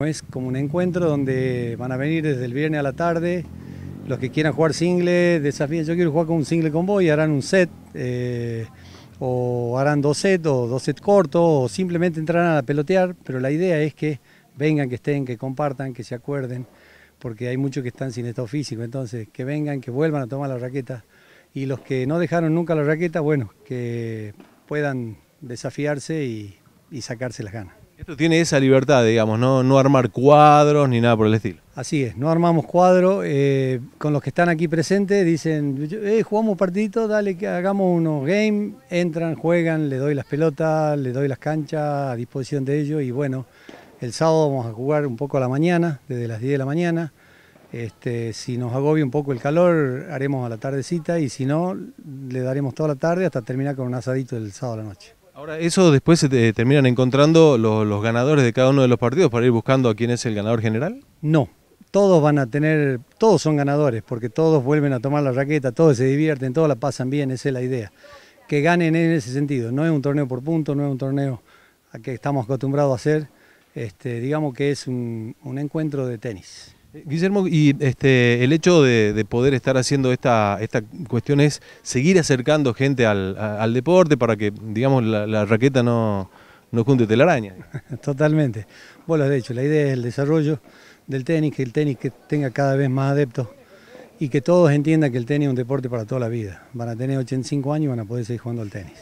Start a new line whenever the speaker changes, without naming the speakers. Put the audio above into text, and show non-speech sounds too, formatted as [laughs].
Es como un encuentro donde van a venir desde el viernes a la tarde los que quieran jugar single, desafíen. Yo quiero jugar con un single con vos y harán un set, eh, o harán dos sets, o dos sets cortos, o simplemente entrarán a pelotear. Pero la idea es que vengan, que estén, que compartan, que se acuerden, porque hay muchos que están sin estado físico. Entonces, que vengan, que vuelvan a tomar la raqueta. Y los que no dejaron nunca la raqueta, bueno, que puedan desafiarse y sacarse las ganas.
Esto tiene esa libertad, digamos, no, armar cuadros ni nada por el estilo.
Así es, no armamos cuadros. Eh, con los que están aquí presentes dicen, eh, jugamos partidito, dale que hagamos unos games. Entran, juegan, le doy las pelotas, le doy las canchas a disposición de ellos. Y bueno, el sábado vamos a jugar un poco a la mañana, desde las 10 de la mañana. Este, si nos agobia un poco el calor, haremos a la tardecita y si no, le daremos toda la tarde hasta terminar con un asadito el sábado a la noche.
Ahora, eso después se terminan encontrando los, ganadores de cada uno de los partidos para ir buscando a quién es el ganador general?
No, todos van a tener, todos son ganadores, porque todos vuelven a tomar la raqueta, todos se divierten, todos la pasan bien, esa es la idea. Que ganen en ese sentido, no es un torneo por punto, no es un torneo a que estamos acostumbrados a hacer, este, digamos que es un encuentro de tenis.
Guillermo, y este, el hecho de, poder estar haciendo esta, cuestión es seguir acercando gente al, deporte para que, digamos, la, raqueta no, no junte telaraña.
[laughs] Totalmente. Bueno, de hecho, la idea es el desarrollo del tenis, que el tenis que tenga cada vez más adeptos y que todos entiendan que el tenis es un deporte para toda la vida. Van a tener 85 años y van a poder seguir jugando al tenis.